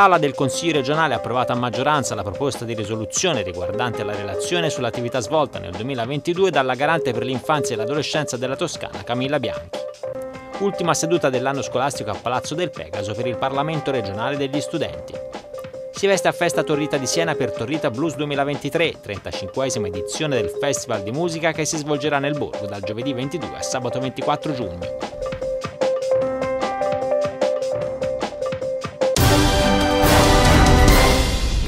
L'ala del Consiglio regionale ha approvato a maggioranza la proposta di risoluzione riguardante la relazione sull'attività svolta nel 2022 dalla garante per l'infanzia e l'adolescenza della Toscana Camilla Bianchi. Ultima seduta dell'anno scolastico a Palazzo del Pegaso per il Parlamento regionale degli studenti. Si veste a festa Torrita di Siena per Torrita Blues 2023, 35esima edizione del Festival di Musica che si svolgerà nel Borgo dal giovedì 22 a sabato 24 giugno.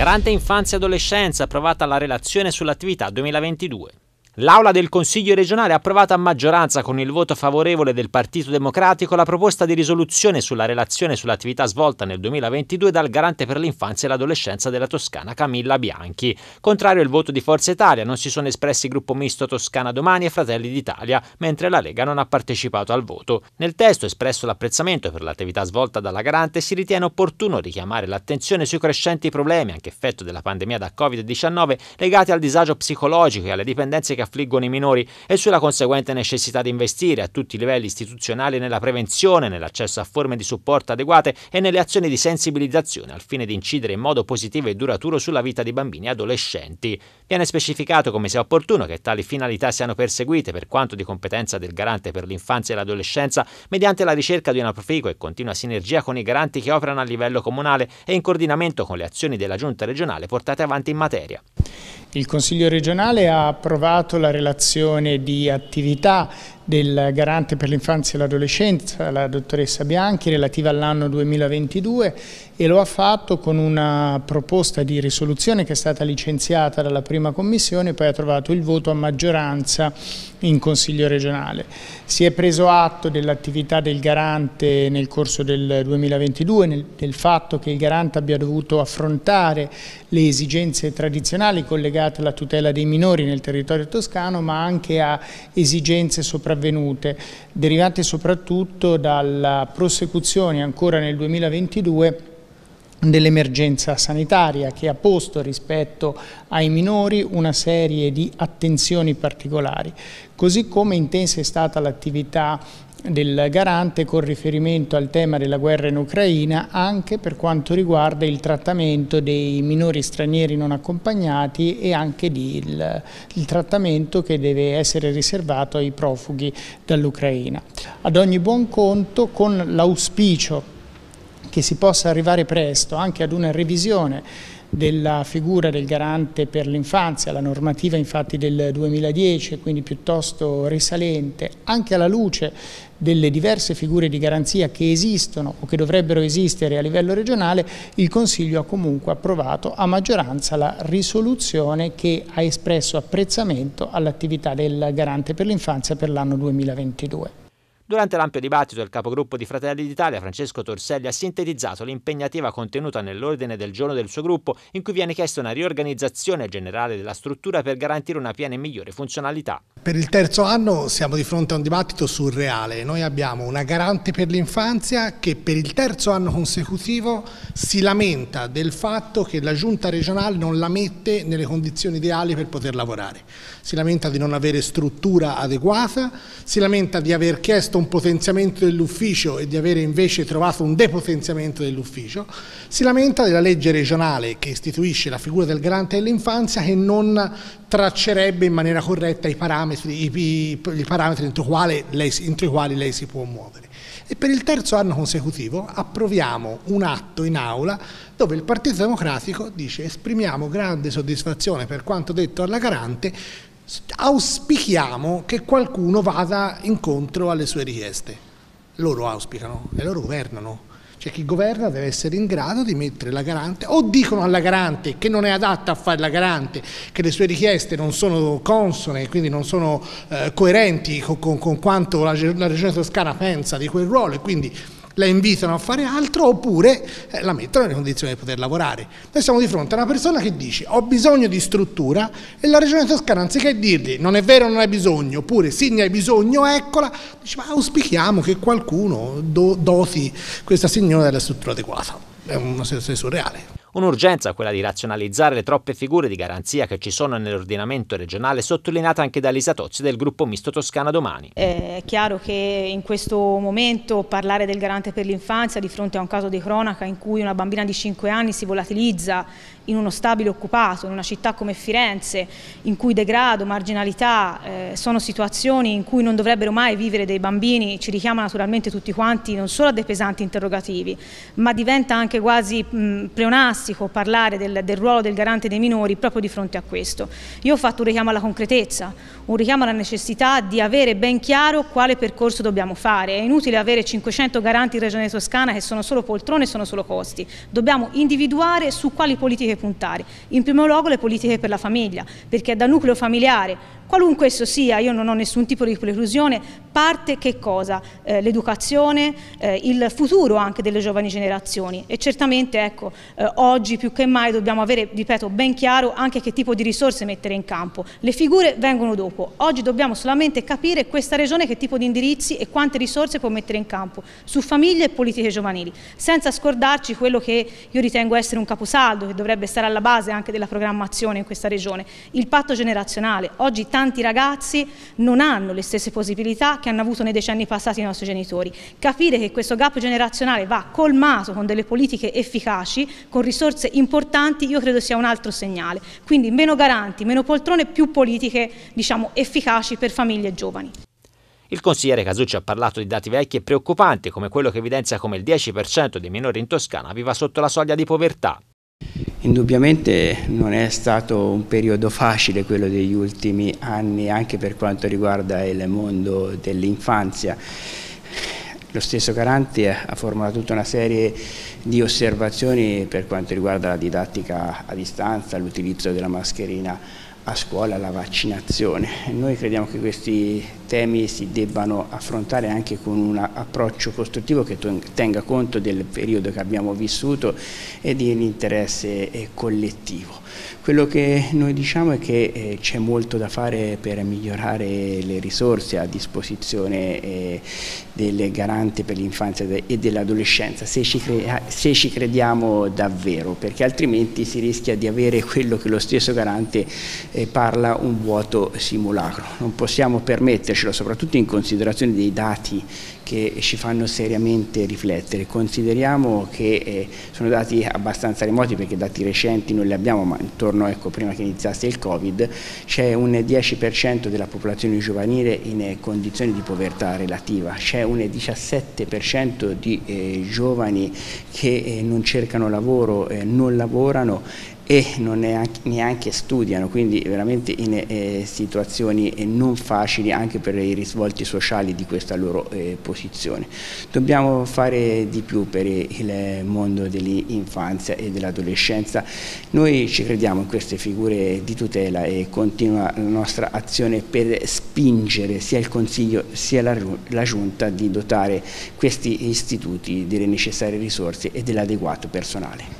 Garante Infanzia e Adolescenza approvata la relazione sull'attività 2022. L'Aula del Consiglio regionale ha approvato a maggioranza con il voto favorevole del Partito Democratico la proposta di risoluzione sulla relazione sull'attività svolta nel 2022 dal garante per l'infanzia e l'adolescenza della Toscana Camilla Bianchi. Contrario il voto di Forza Italia, non si sono espressi Gruppo Misto Toscana Domani e Fratelli d'Italia, mentre la Lega non ha partecipato al voto. Nel testo espresso l'apprezzamento per l'attività svolta dalla garante, si ritiene opportuno richiamare l'attenzione sui crescenti problemi, anche effetto della pandemia da Covid-19, legati al disagio psicologico e alle dipendenze che che affliggono i minori e sulla conseguente necessità di investire a tutti i livelli istituzionali nella prevenzione, nell'accesso a forme di supporto adeguate e nelle azioni di sensibilizzazione al fine di incidere in modo positivo e duraturo sulla vita di bambini e adolescenti. Viene specificato come sia opportuno che tali finalità siano perseguite per quanto di competenza del garante per l'infanzia e l'adolescenza mediante la ricerca di una proficua e continua sinergia con i garanti che operano a livello comunale e in coordinamento con le azioni della Giunta regionale portate avanti in materia. Il Consiglio regionale ha approvato fatto la relazione di attività del Garante per l'infanzia e l'adolescenza, la dottoressa Bianchi, relativa all'anno 2022 e lo ha fatto con una proposta di risoluzione che è stata licenziata dalla prima commissione e poi ha trovato il voto a maggioranza in Consiglio regionale. Si è preso atto dell'attività del garante nel corso del 2022, nel, del fatto che il garante abbia dovuto affrontare le esigenze tradizionali collegate alla tutela dei minori nel territorio toscano, ma anche a esigenze sopravvenute, derivate soprattutto dalla prosecuzione ancora nel 2022 dell'emergenza sanitaria che ha posto rispetto ai minori una serie di attenzioni particolari, così come intensa è stata l'attività del garante con riferimento al tema della guerra in Ucraina anche per quanto riguarda il trattamento dei minori stranieri non accompagnati e anche il, il trattamento che deve essere riservato ai profughi dall'Ucraina. Ad ogni buon conto con l'auspicio che si possa arrivare presto anche ad una revisione della figura del garante per l'infanzia, la normativa infatti del 2010, quindi piuttosto risalente, anche alla luce delle diverse figure di garanzia che esistono o che dovrebbero esistere a livello regionale, il Consiglio ha comunque approvato a maggioranza la risoluzione che ha espresso apprezzamento all'attività del garante per l'infanzia per l'anno 2022. Durante l'ampio dibattito il capogruppo di Fratelli d'Italia, Francesco Torselli, ha sintetizzato l'impegnativa contenuta nell'ordine del giorno del suo gruppo, in cui viene chiesta una riorganizzazione generale della struttura per garantire una piena e migliore funzionalità. Per il terzo anno siamo di fronte a un dibattito surreale. Noi abbiamo una garante per l'infanzia che per il terzo anno consecutivo si lamenta del fatto che la giunta regionale non la mette nelle condizioni ideali per poter lavorare. Si lamenta di non avere struttura adeguata, si lamenta di aver chiesto un potenziamento dell'ufficio e di avere invece trovato un depotenziamento dell'ufficio, si lamenta della legge regionale che istituisce la figura del garante dell'infanzia che non traccerebbe in maniera corretta i parametri, i, i, i parametri entro, lei, entro i quali lei si può muovere. E per il terzo anno consecutivo approviamo un atto in aula dove il Partito Democratico dice esprimiamo grande soddisfazione per quanto detto alla garante, auspichiamo che qualcuno vada incontro alle sue richieste. Loro auspicano e loro governano. Cioè chi governa deve essere in grado di mettere la garante o dicono alla garante che non è adatta a fare la garante, che le sue richieste non sono consone, quindi non sono eh, coerenti con, con, con quanto la, la Regione Toscana pensa di quel ruolo e quindi la invitano a fare altro oppure eh, la mettono nelle condizioni di poter lavorare. Noi siamo di fronte a una persona che dice ho bisogno di struttura e la regione toscana anziché dirgli non è vero non hai bisogno oppure sì ne hai bisogno eccola, dice ma auspichiamo che qualcuno do doti questa signora della struttura adeguata. È una situazione surreale. Un'urgenza quella di razionalizzare le troppe figure di garanzia che ci sono nell'ordinamento regionale, sottolineata anche da Lisa Tozzi del gruppo misto Toscana Domani. Eh, è chiaro che in questo momento parlare del garante per l'infanzia di fronte a un caso di cronaca in cui una bambina di 5 anni si volatilizza in uno stabile occupato, in una città come Firenze, in cui degrado, marginalità eh, sono situazioni in cui non dovrebbero mai vivere dei bambini, ci richiama naturalmente tutti quanti non solo a dei pesanti interrogativi, ma diventa anche quasi mh, pleonastica fantastico parlare del, del, ruolo del garante dei minori proprio di fronte a questo. Io ho fatto un richiamo alla concretezza, un richiamo alla necessità di avere ben chiaro quale percorso dobbiamo fare. È inutile avere 500 garanti in Regione Toscana che sono solo poltrone, e sono solo costi. Dobbiamo individuare su quali politiche puntare. In primo luogo le politiche per la famiglia, perché è dal nucleo familiare Qualunque esso sia, io non ho nessun tipo di preclusione, parte che cosa? Eh, L'educazione, eh, il futuro anche delle giovani generazioni e certamente ecco, eh, oggi più che mai dobbiamo avere, ripeto, ben chiaro anche che tipo di risorse mettere in campo. Le figure vengono dopo, oggi dobbiamo solamente capire questa regione che tipo di indirizzi e quante risorse può mettere in campo su famiglie e politiche giovanili, senza scordarci quello che io ritengo essere un caposaldo che dovrebbe stare alla base anche della programmazione in questa regione, il patto generazionale. Oggi tanti tanti ragazzi non hanno le stesse possibilità che hanno avuto nei decenni passati i nostri genitori. Capire che questo gap generazionale va colmato con delle politiche efficaci, con risorse importanti, io credo sia un altro segnale. Quindi meno garanti, meno poltrone, più politiche diciamo, efficaci per famiglie e giovani. Il consigliere Casucci ha parlato di dati vecchi e preoccupanti, come quello che evidenzia come il 10% dei minori in Toscana viva sotto la soglia di povertà. Indubbiamente non è stato un periodo facile quello degli ultimi anni anche per quanto riguarda il mondo dell'infanzia. Lo stesso Caranti ha formulato tutta una serie di osservazioni per quanto riguarda la didattica a distanza, l'utilizzo della mascherina a scuola, la vaccinazione. Noi crediamo che questi temi si debbano affrontare anche con un approccio costruttivo che tenga conto del periodo che abbiamo vissuto e di un interesse eh, collettivo. Quello che noi diciamo è che eh, c'è molto da fare per migliorare le risorse a disposizione eh, del garante per l'infanzia e dell'adolescenza, se, ah, se ci crediamo davvero, perché altrimenti si rischia di avere quello che lo stesso garante parla un vuoto simulacro. Non possiamo permetterci crescita, soprattutto in considerazione dei dati che ci fanno seriamente riflettere. Consideriamo che eh, sono dati abbastanza remoti perché dati recenti non li abbiamo, ma intorno, ecco, prima che iniziasse il Covid, c'è un 10% della popolazione giovanile in eh, condizioni di povertà relativa, c'è un 17% di eh, giovani che eh, non cercano lavoro, eh, non lavorano e non neanche studiano, quindi veramente in eh, situazioni eh, non facili anche per i risvolti sociali di questa loro eh, posizione posizione. Dobbiamo fare di più per il mondo dell'infanzia e dell'adolescenza. Noi ci crediamo in queste figure di tutela e continua la nostra azione per spingere sia il Consiglio sia la, Giunta di dotare questi istituti delle necessarie risorse e dell'adeguato personale.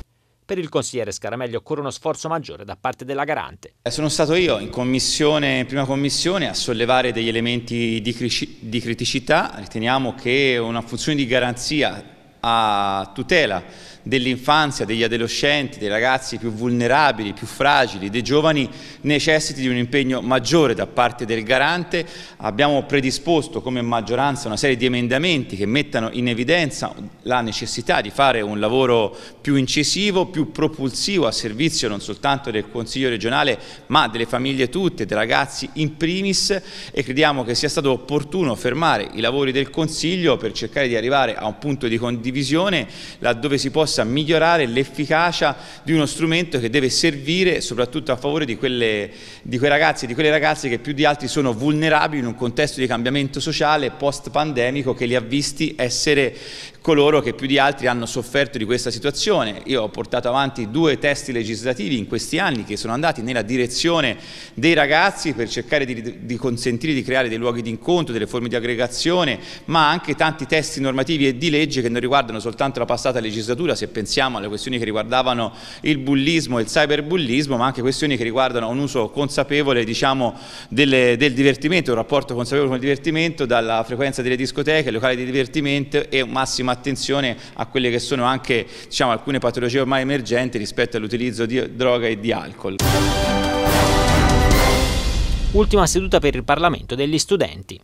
Per il consigliere Scaramelli occorre uno sforzo maggiore da parte della garante. Eh, sono stato io in, commissione, in prima commissione a sollevare degli elementi di criticità. Riteniamo che una funzione di garanzia a tutela dell'infanzia, degli adolescenti, dei ragazzi più vulnerabili, più fragili, dei giovani, necessiti di un impegno maggiore da parte del garante. Abbiamo predisposto come maggioranza una serie di emendamenti che mettano in evidenza la necessità di fare un lavoro più incisivo, più propulsivo a servizio non soltanto del Consiglio regionale ma delle famiglie tutte, dei ragazzi in primis e crediamo che sia stato opportuno fermare i lavori del Consiglio per cercare di arrivare a un punto di condivisione condivisione laddove si possa migliorare l'efficacia di uno strumento che deve servire soprattutto a favore di, quelle, di quei ragazzi e di quelle ragazze che più di altri sono vulnerabili in un contesto di cambiamento sociale post-pandemico che li ha visti essere coloro che più di altri hanno sofferto di questa situazione. Io ho portato avanti due testi legislativi in questi anni che sono andati nella direzione dei ragazzi per cercare di, di consentire di creare dei luoghi di incontro, delle forme di aggregazione, ma anche tanti testi normativi e di legge che non riguardano soltanto la passata legislatura, se pensiamo alle questioni che riguardavano il bullismo e il cyberbullismo, ma anche questioni che riguardano un uso consapevole diciamo, del, del divertimento, un rapporto consapevole con il divertimento, dalla frequenza delle discoteche, locali di divertimento e massima grandissima attenzione a quelle che sono anche diciamo, alcune patologie ormai emergenti rispetto all'utilizzo di droga e di alcol. Ultima seduta per il Parlamento degli studenti.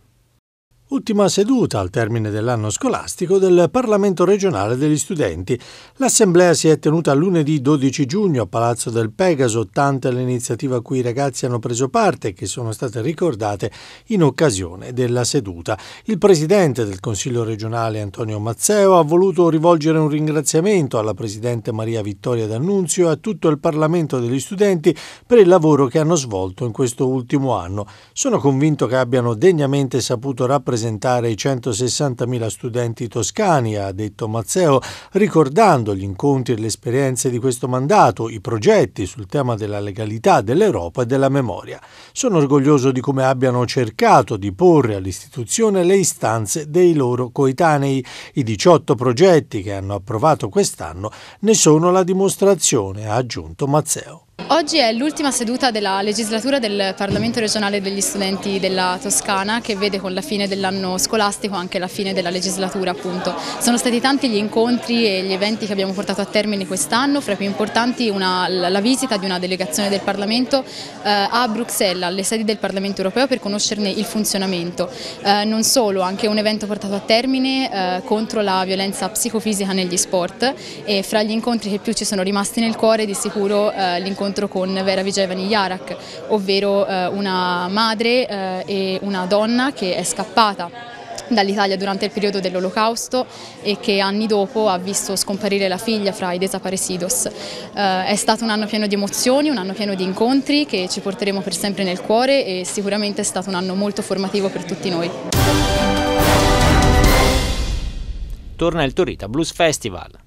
Ultima seduta al termine dell'anno scolastico del Parlamento regionale degli studenti. L'assemblea si è tenuta lunedì 12 giugno a Palazzo del Pegaso, tante le iniziative a cui i ragazzi hanno preso parte e che sono state ricordate in occasione della seduta. Il presidente del Consiglio regionale Antonio Mazzeo ha voluto rivolgere un ringraziamento alla presidente Maria Vittoria D'Annunzio e a tutto il Parlamento degli studenti per il lavoro che hanno svolto in questo ultimo anno. Sono convinto che abbiano degnamente saputo rappresentare rappresentare i 160.000 studenti toscani, ha detto Mazzeo, ricordando gli incontri e le esperienze di questo mandato, i progetti sul tema della legalità, dell'Europa e della memoria. Sono orgoglioso di come abbiano cercato di porre all'istituzione le istanze dei loro coetanei. I 18 progetti che hanno approvato quest'anno ne sono la dimostrazione, ha aggiunto Mazzeo. Oggi è l'ultima seduta della legislatura del Parlamento regionale degli studenti della Toscana che vede con la fine dell'anno scolastico anche la fine della legislatura appunto. Sono stati tanti gli incontri e gli eventi che abbiamo portato a termine quest'anno, fra i più importanti una, la visita di una delegazione del Parlamento eh, a Bruxelles, alle sedi del Parlamento europeo per conoscerne il funzionamento. Eh, non solo, anche un evento portato a termine eh, contro la violenza psicofisica negli sport e fra gli incontri che più ci sono rimasti nel cuore di sicuro eh, l'incontro incontro con Vera Vigevani Jarak, ovvero eh, una madre eh, e una donna che è scappata dall'Italia durante il periodo dell'Olocausto e che anni dopo ha visto scomparire la figlia fra i desaparecidos. Eh, è stato un anno pieno di emozioni, un anno pieno di incontri che ci porteremo per sempre nel cuore e sicuramente è stato un anno molto formativo per tutti noi. Torna il Torita Blues Festival.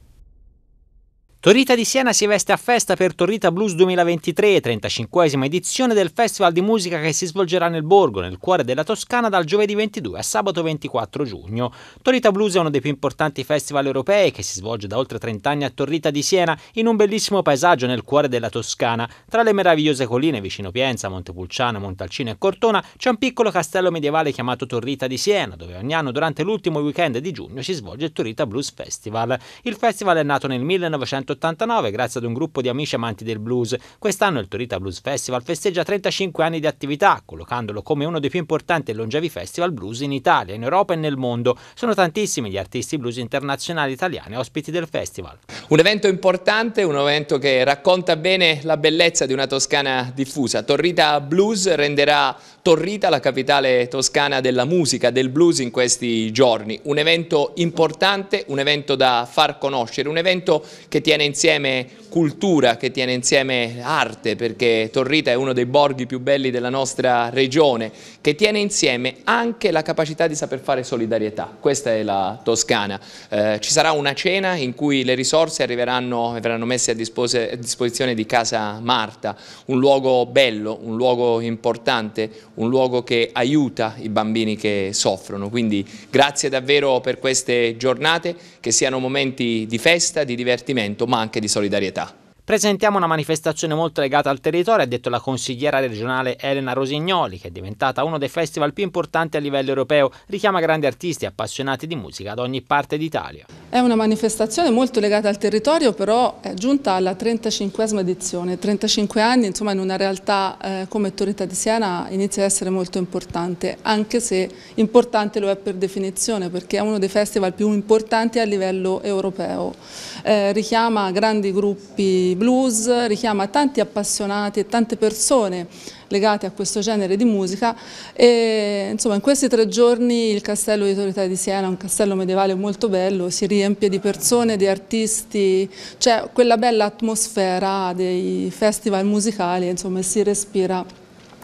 Torrita di Siena si veste a festa per Torrita Blues 2023, 35esima edizione del festival di musica che si svolgerà nel borgo, nel cuore della Toscana, dal giovedì 22 a sabato 24 giugno. Torrita Blues è uno dei più importanti festival europei che si svolge da oltre 30 anni a Torrita di Siena, in un bellissimo paesaggio nel cuore della Toscana. Tra le meravigliose colline vicino Pienza, Montepulciano, Montalcino e Cortona c'è un piccolo castello medievale chiamato Torrita di Siena, dove ogni anno durante l'ultimo weekend di giugno si svolge il Torrita Blues Festival. Il festival è nato nel 1900 1989 grazie ad un gruppo di amici amanti del blues. Quest'anno il Torita Blues Festival festeggia 35 anni di attività, collocandolo come uno dei più importanti e longevi festival blues in Italia, in Europa e nel mondo. Sono tantissimi gli artisti blues internazionali italiani ospiti del festival. Un evento importante, un evento che racconta bene la bellezza di una Toscana diffusa. Torrita Blues renderà Torrita, la capitale toscana della musica, del blues in questi giorni. Un evento importante, un evento da far conoscere, un evento che tiene insieme cultura, che tiene insieme arte, perché Torrita è uno dei borghi più belli della nostra regione, che tiene insieme anche la capacità di saper fare solidarietà. Questa è la Toscana. Eh, ci sarà una cena in cui le risorse arriveranno e verranno messe a, dispos a disposizione di Casa Marta, un luogo bello, un luogo importante, un luogo che aiuta i bambini che soffrono. Quindi grazie davvero per queste giornate, che siano momenti di festa, di divertimento, ma anche di solidarietà. Presentiamo una manifestazione molto legata al territorio, ha detto la consigliera regionale Elena Rosignoli, che è diventata uno dei festival più importanti a livello europeo, richiama grandi artisti e appassionati di musica da ogni parte d'Italia. È una manifestazione molto legata al territorio, però è giunta alla 35esima edizione, 35 anni, insomma in una realtà eh, come Torretta di Siena inizia ad essere molto importante, anche se importante lo è per definizione, perché è uno dei festival più importanti a livello europeo. Eh, richiama grandi gruppi blues, richiama tanti appassionati e tante persone legate a questo genere di musica e insomma in questi tre giorni il castello di Torità di Siena, un castello medievale molto bello, si riempie di persone, di artisti, c'è cioè quella bella atmosfera dei festival musicali, insomma si respira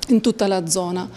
in tutta la zona.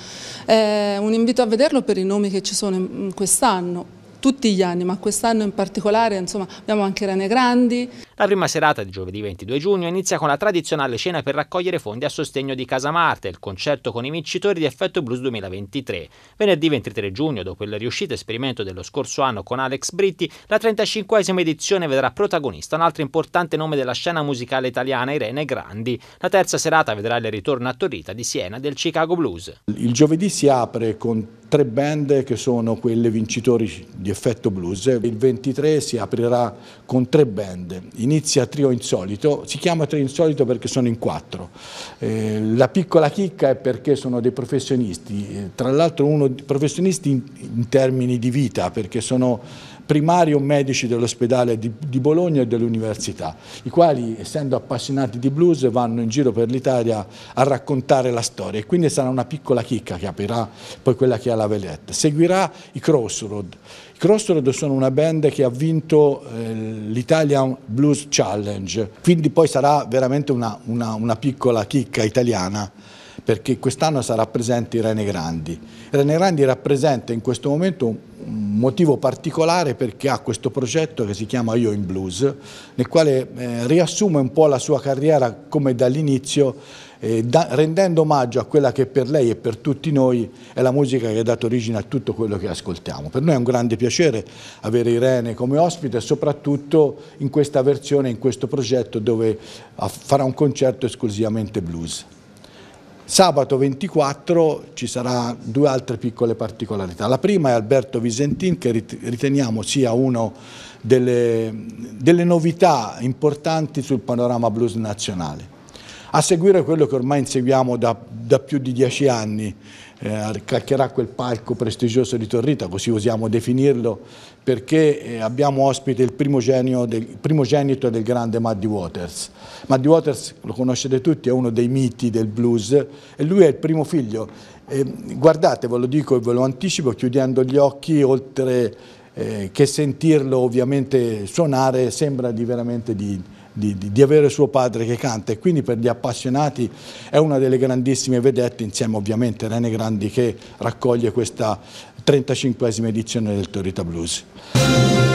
È un invito a vederlo per i nomi che ci sono quest'anno, tutti gli anni, ma quest'anno in particolare insomma, abbiamo anche rane grandi. La prima serata di giovedì 22 giugno inizia con la tradizionale cena per raccogliere fondi a sostegno di Casa Marte, il concerto con i vincitori di Effetto Blues 2023. Venerdì 23 giugno, dopo il riuscito esperimento dello scorso anno con Alex Britti, la 35esima edizione vedrà protagonista un altro importante nome della scena musicale italiana, Irene Grandi. La terza serata vedrà il ritorno a Torrita di Siena del Chicago Blues. Il giovedì si apre con tre band che sono quelle vincitori di effetto blues. Il 23 si aprirà con tre band, inizia Trio Insolito, si chiama Trio Insolito perché sono in quattro. Eh, la piccola chicca è perché sono dei professionisti, eh, tra l'altro uno professionisti in, in termini di vita, perché sono primario medici dell'ospedale di, di, Bologna e dell'università, i quali essendo appassionati di blues vanno in giro per l'Italia a raccontare la storia e quindi sarà una piccola chicca che aprirà poi quella che è la Velette. Seguirà i Crossroad. I Crossroad sono una band che ha vinto eh, l'Italian Blues Challenge, quindi poi sarà veramente una, una, una piccola chicca italiana perché quest'anno sarà presente Irene Grandi. Irene Grandi rappresenta in questo momento motivo particolare perché ha questo progetto che si chiama Io in Blues, nel quale eh, riassume un po' la sua carriera come dall'inizio, eh, da, rendendo omaggio a quella che per lei e per tutti noi è la musica che ha dato origine a tutto quello che ascoltiamo. Per noi è un grande piacere avere Irene come ospite soprattutto in questa versione, in questo progetto dove eh, farà un concerto esclusivamente blues. Sabato 24 ci saranno due altre piccole particolarità. La prima è Alberto Visentin che riteniamo sia una delle, delle novità importanti sul panorama blues nazionale a seguire quello che ormai inseguiamo da, da più di dieci anni, eh, craccherà quel palco prestigioso di Torrita, così usiamo definirlo, perché eh, abbiamo ospite il primogenito del, del grande Muddy Waters. Muddy Waters, lo conoscete tutti, è uno dei miti del blues e lui è il primo figlio. Eh, guardate, ve lo dico e ve lo anticipo, chiudendo gli occhi, oltre eh, che sentirlo ovviamente suonare, sembra di veramente di di, di, di, avere suo padre che canta e quindi per gli appassionati è una delle grandissime vedette insieme ovviamente a Rene Grandi che raccoglie questa 35esima edizione del Torita Blues.